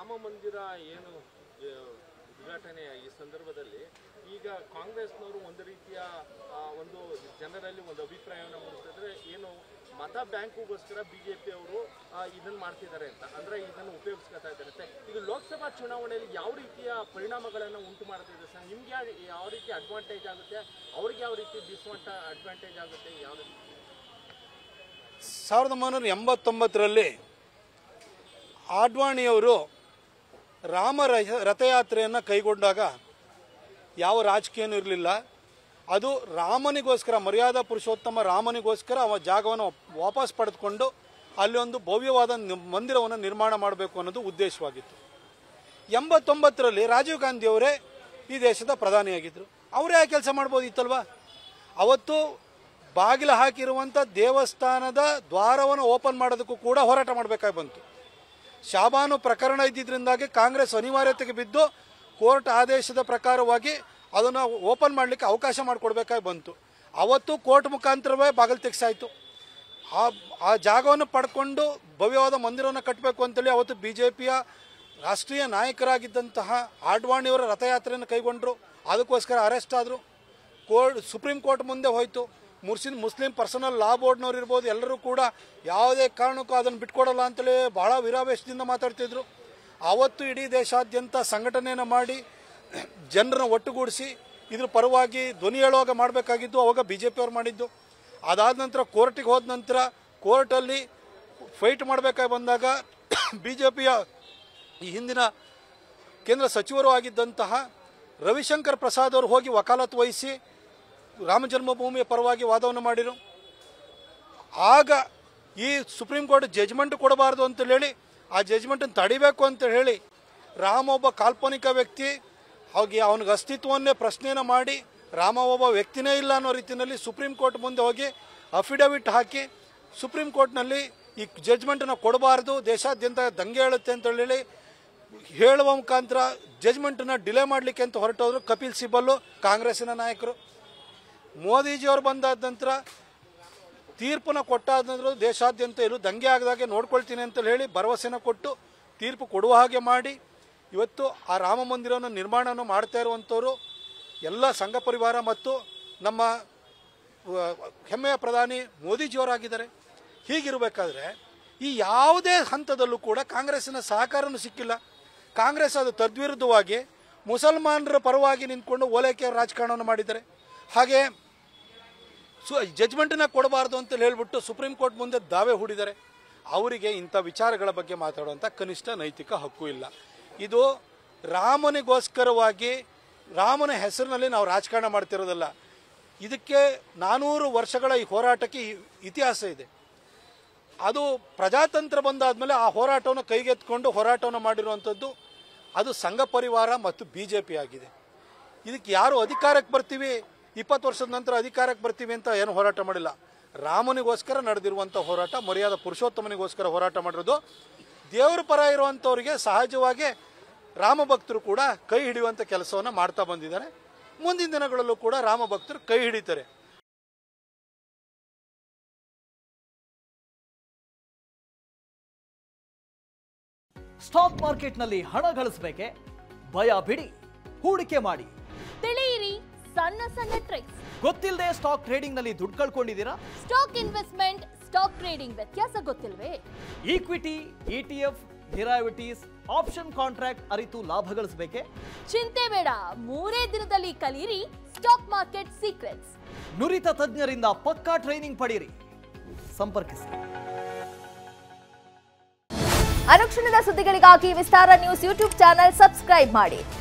ರಾಮ ಮಂದಿರ ಏನು ಉದ್ಘಾಟನೆ ಈ ಸಂದರ್ಭದಲ್ಲಿ ಈಗ ಕಾಂಗ್ರೆಸ್ನವರು ಒಂದು ರೀತಿಯ ಒಂದು ಜನರಲ್ಲಿ ಒಂದು ಅಭಿಪ್ರಾಯವನ್ನು ಮೂಡಿಸಿದ್ರೆ ಏನು ಮತ ಬ್ಯಾಂಕುಗೋಸ್ಕರ ಬಿ ಜೆ ಅವರು ಇದನ್ನು ಮಾಡ್ತಿದ್ದಾರೆ ಅಂತ ಅಂದರೆ ಇದನ್ನು ಉಪಯೋಗಿಸ್ಕೊತಾ ಇದ್ದಾರೆ ಈಗ ಲೋಕಸಭಾ ಚುನಾವಣೆಯಲ್ಲಿ ಯಾವ ರೀತಿಯ ಪರಿಣಾಮಗಳನ್ನು ಉಂಟು ಮಾಡ್ತಿದೆ ಸರ್ ನಿಮಗೆ ಯಾವ ರೀತಿ ಅಡ್ವಾಂಟೇಜ್ ಆಗುತ್ತೆ ಅವ್ರಿಗೆ ಯಾವ ರೀತಿ ಡಿಸ್ವಂಟ ಅಡ್ವಾಂಟೇಜ್ ಆಗುತ್ತೆ ಯಾವ ರೀತಿ ಸಾವಿರದ ಒಂಬೈನೂರ ಎಂಬತ್ತೊಂಬತ್ತರಲ್ಲಿ ಆಡ್ವಾಣಿಯವರು ರಾಮ ರಥಯಾತ್ರೆಯನ್ನು ಕೈಗೊಂಡಾಗ ಯಾವ ರಾಜಕೀಯನೂ ಇರಲಿಲ್ಲ ಅದು ರಾಮನಿಗೋಸ್ಕರ ಮರ್ಯಾದಾ ಪುರುಷೋತ್ತಮ ರಾಮನಿಗೋಸ್ಕರ ಅವ ಜಾಗವನ್ನು ವಾಪಸ್ ಪಡೆದುಕೊಂಡು ಅಲ್ಲಿ ಒಂದು ಭವ್ಯವಾದ ಮಂದಿರವನ್ನು ನಿರ್ಮಾಣ ಮಾಡಬೇಕು ಅನ್ನೋದು ಉದ್ದೇಶವಾಗಿತ್ತು ಎಂಬತ್ತೊಂಬತ್ತರಲ್ಲಿ ರಾಜೀವ್ ಗಾಂಧಿಯವರೇ ಈ ದೇಶದ ಪ್ರಧಾನಿಯಾಗಿದ್ದರು ಅವರೇ ಆ ಕೆಲಸ ಮಾಡ್ಬೋದಿತ್ತಲ್ವಾ ಅವತ್ತು ಬಾಗಿಲು ಹಾಕಿರುವಂಥ ದೇವಸ್ಥಾನದ ದ್ವಾರವನ್ನು ಓಪನ್ ಮಾಡೋದಕ್ಕೂ ಕೂಡ ಹೋರಾಟ ಮಾಡಬೇಕಾಗಿ ಬಂತು ಶಾಬಾನು ಪ್ರಕರಣ ಇದ್ದಿದ್ದರಿಂದಾಗಿ ಕಾಂಗ್ರೆಸ್ ಅನಿವಾರ್ಯತೆಗೆ ಬಿದ್ದು ಕೋರ್ಟ್ ಆದೇಶದ ಪ್ರಕಾರವಾಗಿ ಅದನ್ನು ಓಪನ್ ಮಾಡಲಿಕ್ಕೆ ಅವಕಾಶ ಮಾಡಿಕೊಡ್ಬೇಕಾಗಿ ಬಂತು ಅವತ್ತು ಕೋರ್ಟ್ ಮುಖಾಂತರವೇ ಬಾಗಿಲು ತೆಗ್ಸಾಯಿತು ಆ ಆ ಜಾಗವನ್ನು ಪಡ್ಕೊಂಡು ಭವ್ಯವಾದ ಮಂದಿರವನ್ನು ಕಟ್ಟಬೇಕು ಅಂತೇಳಿ ಅವತ್ತು ಬಿ ಜೆ ಪಿಯ ರಾಷ್ಟ್ರೀಯ ನಾಯಕರಾಗಿದ್ದಂತಹ ಆಡ್ವಾಣಿಯವರ ರಥಯಾತ್ರೆಯನ್ನು ಕೈಗೊಂಡರು ಅದಕ್ಕೋಸ್ಕರ ಅರೆಸ್ಟ್ ಆದರು ಕೋರ್ಟ್ ಸುಪ್ರೀಂ ಕೋರ್ಟ್ ಮುಂದೆ ಹೋಯಿತು ಮುಸ್ಲಿಂ ಮುಸ್ಲಿಂ ಪರ್ಸನಲ್ ಲಾ ಬೋರ್ಡ್ನವ್ರು ಇರ್ಬೋದು ಎಲ್ಲರೂ ಕೂಡ ಯಾವುದೇ ಕಾರಣಕ್ಕೂ ಅದನ್ನು ಬಿಟ್ಕೊಡಲ್ಲ ಅಂತೇಳಿ ಭಾಳ ವಿರಾವೇಶದಿಂದ ಮಾತಾಡ್ತಿದ್ರು ಆವತ್ತು ಇಡೀ ದೇಶಾದ್ಯಂತ ಸಂಘಟನೆಯನ್ನು ಮಾಡಿ ಜನರನ್ನು ಒಟ್ಟುಗೂಡಿಸಿ ಇದ್ರ ಪರವಾಗಿ ಧ್ವನಿ ಹೇಳುವಾಗ ಮಾಡಬೇಕಾಗಿದ್ದು ಅವಾಗ ಬಿ ಜೆ ಪಿಯವ್ರು ಮಾಡಿದ್ದು ಅದಾದ ನಂತರ ಕೋರ್ಟಿಗೆ ಹೋದ ನಂತರ ಕೋರ್ಟಲ್ಲಿ ಫೈಟ್ ಮಾಡಬೇಕಾಗಿ ಬಂದಾಗ ಬಿ ಜೆ ಪಿಯ ಈ ಹಿಂದಿನ ಕೇಂದ್ರ ಸಚಿವರು ಆಗಿದ್ದಂತಹ ರವಿಶಂಕರ್ ಪ್ರಸಾದ್ ಅವರು ಹೋಗಿ ವಕಾಲತ್ತು ವಹಿಸಿ ರಾಮ ಜನ್ಮಭೂಮಿಯ ಪರವಾಗಿ ವಾದವನ್ನು ಮಾಡಿದರು ಆಗ ಈ ಸುಪ್ರೀಂ ಕೋರ್ಟ್ ಜಜ್ಮೆಂಟ್ ಕೊಡಬಾರ್ದು ಅಂತೇಳಿ ಆ ಜಜ್ಮೆಂಟನ್ನು ತಡಿಬೇಕು ಅಂತ ಹೇಳಿ ರಾಮ ಒಬ್ಬ ಕಾಲ್ಪನಿಕ ವ್ಯಕ್ತಿ ಹಾಗೆ ಅವನಿಗೆ ಅಸ್ತಿತ್ವವನ್ನೇ ಪ್ರಶ್ನೆಯನ್ನು ಮಾಡಿ ರಾಮ ಒಬ್ಬ ವ್ಯಕ್ತಿನೇ ಇಲ್ಲ ಅನ್ನೋ ರೀತಿಯಲ್ಲಿ ಸುಪ್ರೀಂ ಕೋರ್ಟ್ ಮುಂದೆ ಹೋಗಿ ಅಫಿಡವಿಟ್ ಹಾಕಿ ಸುಪ್ರೀಂ ಕೋರ್ಟ್ನಲ್ಲಿ ಈ ಜಜ್ಮೆಂಟನ್ನು ಕೊಡಬಾರ್ದು ದೇಶಾದ್ಯಂತ ದಂಗೆ ಹೇಳುತ್ತೆ ಅಂತ ಹೇಳಿ ಹೇಳುವ ಮುಖಾಂತರ ಜಜ್ಮೆಂಟನ್ನು ಡಿಲೇ ಮಾಡಲಿಕ್ಕೆ ಅಂತ ಹೊರಟೋದ್ರು ಕಪಿಲ್ ಸಿಬ್ಬಲ್ಲು ಕಾಂಗ್ರೆಸ್ಸಿನ ನಾಯಕರು ಮೋದಿಜಿಯವರು ಬಂದಾದ ನಂತರ ತೀರ್ಪನ್ನು ಕೊಟ್ಟಾದ ನಂತರ ದೇಶಾದ್ಯಂತ ಇಲ್ಲೂ ದಂಗೆ ಆಗದಾಗೆ ನೋಡ್ಕೊಳ್ತೀನಿ ಅಂತ ಹೇಳಿ ಭರವಸೆನ ಕೊಟ್ಟು ತೀರ್ಪು ಕೊಡುವ ಹಾಗೆ ಮಾಡಿ ಇವತ್ತು ಆ ರಾಮ ಮಂದಿರವನ್ನು ನಿರ್ಮಾಣವನ್ನು ಮಾಡ್ತಾ ಇರುವಂಥವರು ಎಲ್ಲ ಸಂಘ ಪರಿವಾರ ಮತ್ತು ನಮ್ಮ ಹೆಮ್ಮೆಯ ಪ್ರಧಾನಿ ಮೋದಿಜಿಯವರಾಗಿದ್ದಾರೆ ಹೀಗಿರಬೇಕಾದ್ರೆ ಈ ಯಾವುದೇ ಹಂತದಲ್ಲೂ ಕೂಡ ಕಾಂಗ್ರೆಸ್ಸಿನ ಸಹಕಾರನೂ ಸಿಕ್ಕಿಲ್ಲ ಕಾಂಗ್ರೆಸ್ ಅದು ತದ್ವಿರುದ್ಧವಾಗಿ ಮುಸಲ್ಮಾನರ ಪರವಾಗಿ ನಿಂತ್ಕೊಂಡು ಓಲೈಕೆಯ ರಾಜಕಾರಣವನ್ನು ಮಾಡಿದ್ದಾರೆ ಹಾಗೆ ಸು ಜಜ್ಮೆಂಟನ್ನು ಕೊಡಬಾರ್ದು ಅಂತ ಹೇಳ್ಬಿಟ್ಟು ಸುಪ್ರೀಂ ಕೋರ್ಟ್ ಮುಂದೆ ದಾವೆ ಹೂಡಿದರೆ ಅವರಿಗೆ ಇಂಥ ವಿಚಾರಗಳ ಬಗ್ಗೆ ಮಾತಾಡುವಂಥ ಕನಿಷ್ಠ ನೈತಿಕ ಹಕ್ಕು ಇಲ್ಲ ಇದು ರಾಮನಿಗೋಸ್ಕರವಾಗಿ ರಾಮನ ಹೆಸರಿನಲ್ಲಿ ನಾವು ರಾಜಕಾರಣ ಮಾಡ್ತಿರೋದಲ್ಲ ಇದಕ್ಕೆ ನಾನೂರು ವರ್ಷಗಳ ಈ ಹೋರಾಟಕ್ಕೆ ಇತಿಹಾಸ ಇದೆ ಅದು ಪ್ರಜಾತಂತ್ರ ಬಂದಾದಮೇಲೆ ಆ ಹೋರಾಟವನ್ನು ಕೈಗೆತ್ಕೊಂಡು ಹೋರಾಟವನ್ನು ಮಾಡಿರುವಂಥದ್ದು ಅದು ಸಂಘ ಪರಿವಾರ ಮತ್ತು ಬಿ ಜೆ ಪಿ ಆಗಿದೆ ಇದಕ್ಕೆ ಯಾರು ಅಧಿಕಾರಕ್ಕೆ ಬರ್ತೀವಿ ಇಪ್ಪತ್ತು ವರ್ಷದ ನಂತರ ಅಧಿಕಾರಕ್ಕೆ ಬರ್ತೀವಿ ಅಂತ ಏನು ಹೋರಾಟ ಮಾಡಿಲ್ಲ ರಾಮನಿಗೋಸ್ಕರ ನಡೆದಿರುವಂಥ ಹೋರಾಟ ಮರ್ಯಾದ ಪುರುಷೋತ್ತಮನಿಗೋಸ್ಕರ ಹೋರಾಟ ಮಾಡಿರೋದು ದೇವರ ಪರ ಇರುವಂಥವರಿಗೆ ಸಹಜವಾಗಿ ರಾಮ ಭಕ್ತರು ಕೂಡ ಕೈ ಹಿಡಿಯುವಂಥ ಕೆಲಸವನ್ನು ಮಾಡ್ತಾ ಬಂದಿದ್ದಾರೆ ಮುಂದಿನ ದಿನಗಳಲ್ಲೂ ಕೂಡ ರಾಮ ಭಕ್ತರು ಕೈ ಹಿಡಿತಾರೆ ಸ್ಟಾಕ್ ಮಾರ್ಕೆಟ್ನಲ್ಲಿ ಹಣ ಗಳಿಸಬೇಕೆ ಭಯ ಬಿಡಿ ಹೂಡಿಕೆ ಮಾಡಿ ತಿಳಿಯಿರಿ ಸಣ್ಣ ಸಣ್ಣ ಟ್ರಿಕ್ಸ್ ಗೊತ್ತಿಲ್ಲದೆ ಸ್ಟಾಕ್ ಟ್ರೇಡಿಂಗ್ ನಲ್ಲಿ ದುಡ್ಡು ಕಳ್ಕೊಂಡಿದ್ದೀರಾ ಸ್ಟಾಕ್ ಇನ್ವೆಸ್ಟ್ಮೆಂಟ್ ಸ್ಟಾಕ್ ಟ್ರೇಡಿಂಗ್ ವ್ಯತ್ಯಾಸ ಗೊತ್ತಿಲ್ವೇ equity ETF derivatives option contract ಅರಿತು ಲಾಭ ಗಳಿಸಬೇಕೆ ಚಿಂತೆ ಬೇಡ ಮೂರೇ ದಿನದಲ್ಲಿ ಕಲಿಯಿರಿ ಸ್ಟಾಕ್ ಮಾರ್ಕೆಟ್ ಸೀಕ್ರೆಟ್ಸ್ ನುರಿತ ತಜ್ಞರಿಂದ ಪಕ್ಕಾ ಟ್ರೈನಿಂಗ್ ಪಡೆಯಿರಿ ಸಂಪರ್ಕಿಸಿ ಅನುಕ್ಷಣದ ಸುದ್ದಿಗಳಿಗಾಗಿ Vistara news YouTube channel subscribe ಮಾಡಿ